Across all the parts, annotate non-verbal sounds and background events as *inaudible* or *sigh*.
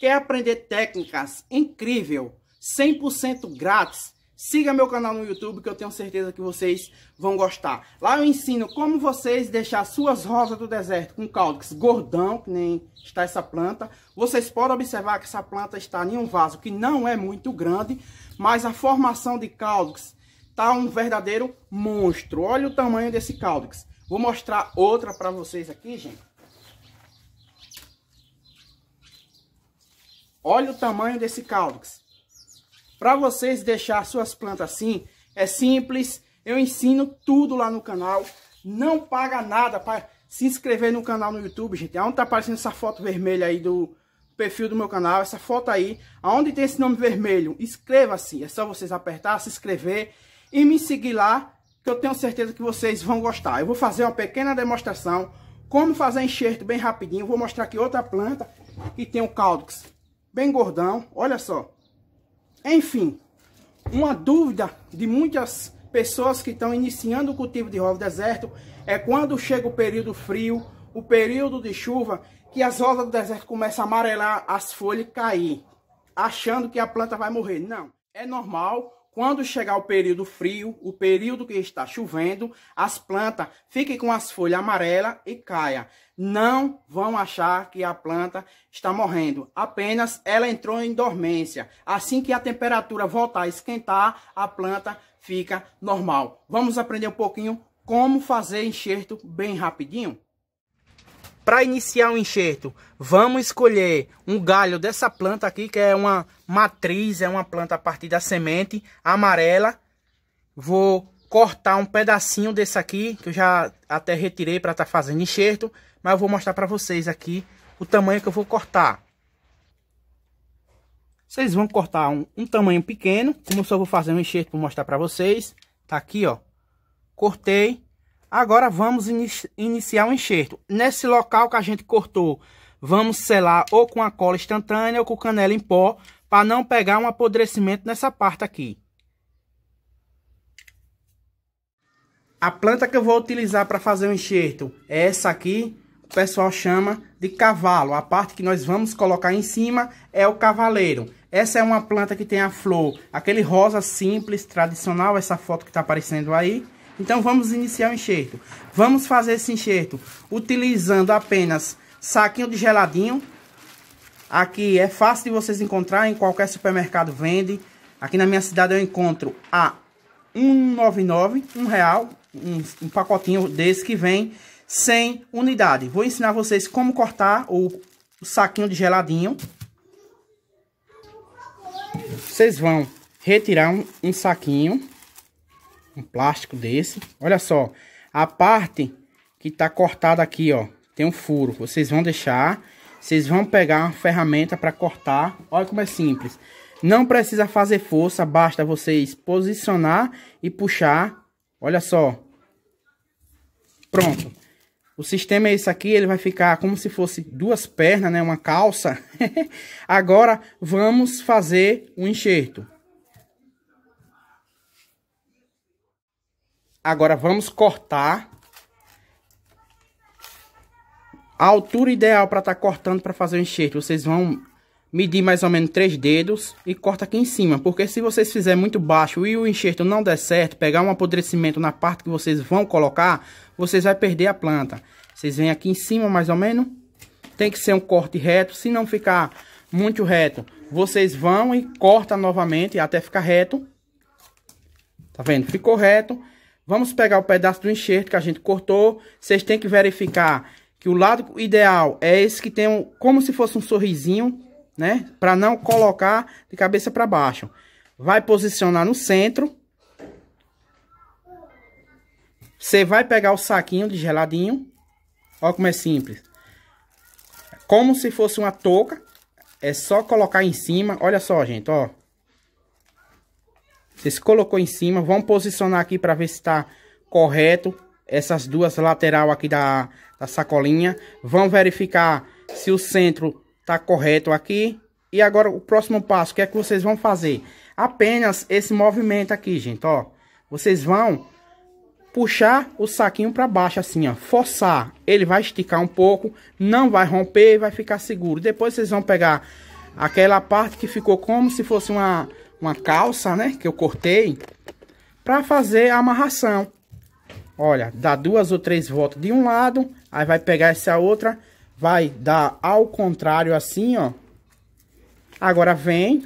Quer aprender técnicas incrível, 100% grátis? Siga meu canal no YouTube que eu tenho certeza que vocês vão gostar. Lá eu ensino como vocês deixar suas rosas do deserto com caudex gordão, que nem está essa planta. Vocês podem observar que essa planta está em um vaso que não é muito grande, mas a formação de caudex está um verdadeiro monstro. Olha o tamanho desse caudex. Vou mostrar outra para vocês aqui, gente. Olha o tamanho desse calyx. Para vocês deixar suas plantas assim, é simples. Eu ensino tudo lá no canal. Não paga nada para se inscrever no canal no YouTube, gente. Aonde tá aparecendo essa foto vermelha aí do perfil do meu canal, essa foto aí, aonde tem esse nome vermelho, inscreva-se. É só vocês apertar, se inscrever e me seguir lá, que eu tenho certeza que vocês vão gostar. Eu vou fazer uma pequena demonstração como fazer enxerto bem rapidinho. Vou mostrar aqui outra planta que tem o um bem gordão, olha só. Enfim, uma dúvida de muitas pessoas que estão iniciando o cultivo de rosa deserto é quando chega o período frio, o período de chuva, que as rosas do deserto começam a amarelar, as folhas cair, achando que a planta vai morrer. Não, é normal, quando chegar o período frio, o período que está chovendo, as plantas fiquem com as folhas amarelas e caia. Não vão achar que a planta está morrendo, apenas ela entrou em dormência. Assim que a temperatura voltar a esquentar, a planta fica normal. Vamos aprender um pouquinho como fazer enxerto bem rapidinho? Para iniciar o enxerto, vamos escolher um galho dessa planta aqui, que é uma matriz, é uma planta a partir da semente amarela. Vou cortar um pedacinho desse aqui, que eu já até retirei para estar tá fazendo enxerto, mas eu vou mostrar para vocês aqui o tamanho que eu vou cortar. Vocês vão cortar um, um tamanho pequeno, como eu só vou fazer um enxerto para mostrar para vocês. Tá aqui, ó. Cortei. Agora vamos iniciar o enxerto. Nesse local que a gente cortou, vamos selar ou com a cola instantânea ou com canela em pó, para não pegar um apodrecimento nessa parte aqui. A planta que eu vou utilizar para fazer o enxerto é essa aqui, o pessoal chama de cavalo. A parte que nós vamos colocar em cima é o cavaleiro. Essa é uma planta que tem a flor, aquele rosa simples, tradicional, essa foto que está aparecendo aí. Então vamos iniciar o enxerto. Vamos fazer esse enxerto utilizando apenas saquinho de geladinho. Aqui é fácil de vocês encontrar, em qualquer supermercado vende. Aqui na minha cidade eu encontro a 1,99, um real, um, um pacotinho desse que vem sem unidade. Vou ensinar vocês como cortar o, o saquinho de geladinho. Vocês vão retirar um, um saquinho um plástico desse. Olha só, a parte que tá cortada aqui, ó, tem um furo. Vocês vão deixar, vocês vão pegar uma ferramenta para cortar. Olha como é simples. Não precisa fazer força, basta vocês posicionar e puxar. Olha só. Pronto. O sistema é esse aqui, ele vai ficar como se fosse duas pernas, né? Uma calça. *laughs* Agora vamos fazer um enxerto. Agora vamos cortar. A altura ideal para estar tá cortando para fazer o enxerto, vocês vão medir mais ou menos três dedos e corta aqui em cima. Porque se vocês fizerem muito baixo e o enxerto não der certo, pegar um apodrecimento na parte que vocês vão colocar, vocês vão perder a planta. Vocês vêm aqui em cima mais ou menos. Tem que ser um corte reto, se não ficar muito reto, vocês vão e corta novamente até ficar reto. Tá vendo? Ficou reto. Vamos pegar o pedaço do enxerto que a gente cortou. Vocês têm que verificar que o lado ideal é esse que tem um, como se fosse um sorrisinho, né? Para não colocar de cabeça para baixo. Vai posicionar no centro. Você vai pegar o saquinho de geladinho. Olha como é simples. Como se fosse uma touca. É só colocar em cima. Olha só, gente, ó. Você se colocou em cima. Vamos posicionar aqui para ver se está correto. Essas duas lateral aqui da, da sacolinha. Vamos verificar se o centro está correto aqui. E agora o próximo passo, o que é que vocês vão fazer? Apenas esse movimento aqui, gente, ó. Vocês vão puxar o saquinho para baixo assim, ó. Forçar. Ele vai esticar um pouco, não vai romper vai ficar seguro. Depois vocês vão pegar aquela parte que ficou como se fosse uma uma calça, né? Que eu cortei para fazer a amarração. Olha, dá duas ou três voltas de um lado, aí vai pegar essa outra, vai dar ao contrário assim, ó. Agora vem,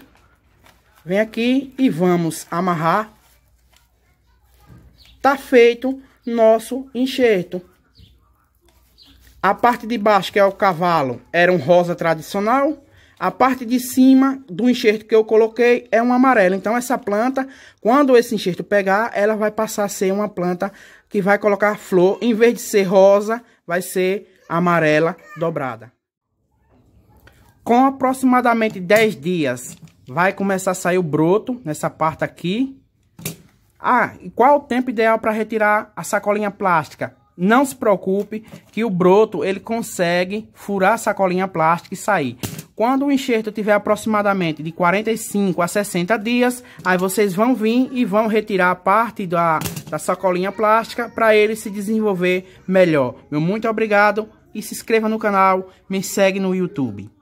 vem aqui e vamos amarrar. Tá feito nosso enxerto. A parte de baixo, que é o cavalo, era um rosa tradicional. A parte de cima do enxerto que eu coloquei é um amarelo. Então, essa planta, quando esse enxerto pegar, ela vai passar a ser uma planta que vai colocar flor. Em vez de ser rosa, vai ser amarela dobrada. Com aproximadamente 10 dias, vai começar a sair o broto nessa parte aqui. Ah, e qual o tempo ideal para retirar a sacolinha plástica? Não se preocupe que o broto ele consegue furar a sacolinha plástica e sair. Quando o enxerto tiver aproximadamente de 45 a 60 dias, aí vocês vão vir e vão retirar a parte da, da sacolinha plástica para ele se desenvolver melhor. Meu muito obrigado e se inscreva no canal, me segue no YouTube.